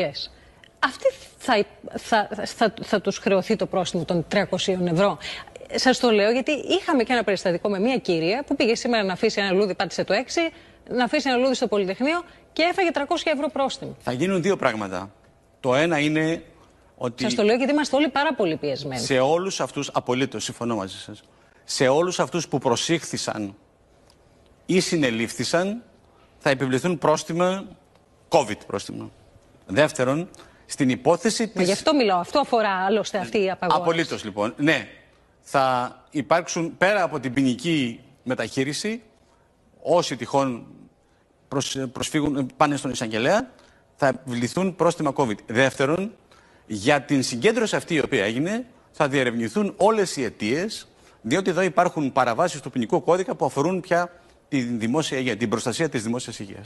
Yes. Αυτή θα, θα, θα, θα τους χρεωθεί το πρόστιμο των 300 ευρώ. Σας το λέω γιατί είχαμε και ένα περιστατικό με μια κυρία που πήγε σήμερα να αφήσει ένα λούδι, πάτησε το 6, να αφήσει ένα λούδι στο Πολυτεχνείο και έφαγε 300 ευρώ πρόστιμο. Θα γίνουν δύο πράγματα. Το ένα είναι ότι... Σας το λέω γιατί είμαστε όλοι πάρα πολύ πιεσμένοι. Σε όλους αυτούς, απολύτως συμφωνώ μαζί σας, σε όλους αυτούς που προσήχθησαν ή συνελήφθησαν θα επιβληθούν πρόστιμα, COVID πρόστιμα. Δεύτερον, στην υπόθεση τη. Μα γι' αυτό μιλάω. Αυτό αφορά άλλωστε αυτή η απαγόρευση. Απολύτως λοιπόν. Ναι. Θα υπάρξουν πέρα από την ποινική μεταχείριση, όσοι τυχόν προσφύγουν, πάνε στον εισαγγελέα, θα βληθούν πρόστιμα COVID. Δεύτερον, για την συγκέντρωση αυτή η οποία έγινε, θα διερευνηθούν όλες οι αιτίες, διότι εδώ υπάρχουν παραβάσεις του ποινικού κώδικα που αφορούν πια την, δημόσια υγεία, την προστασία της δημόσιας υγείας.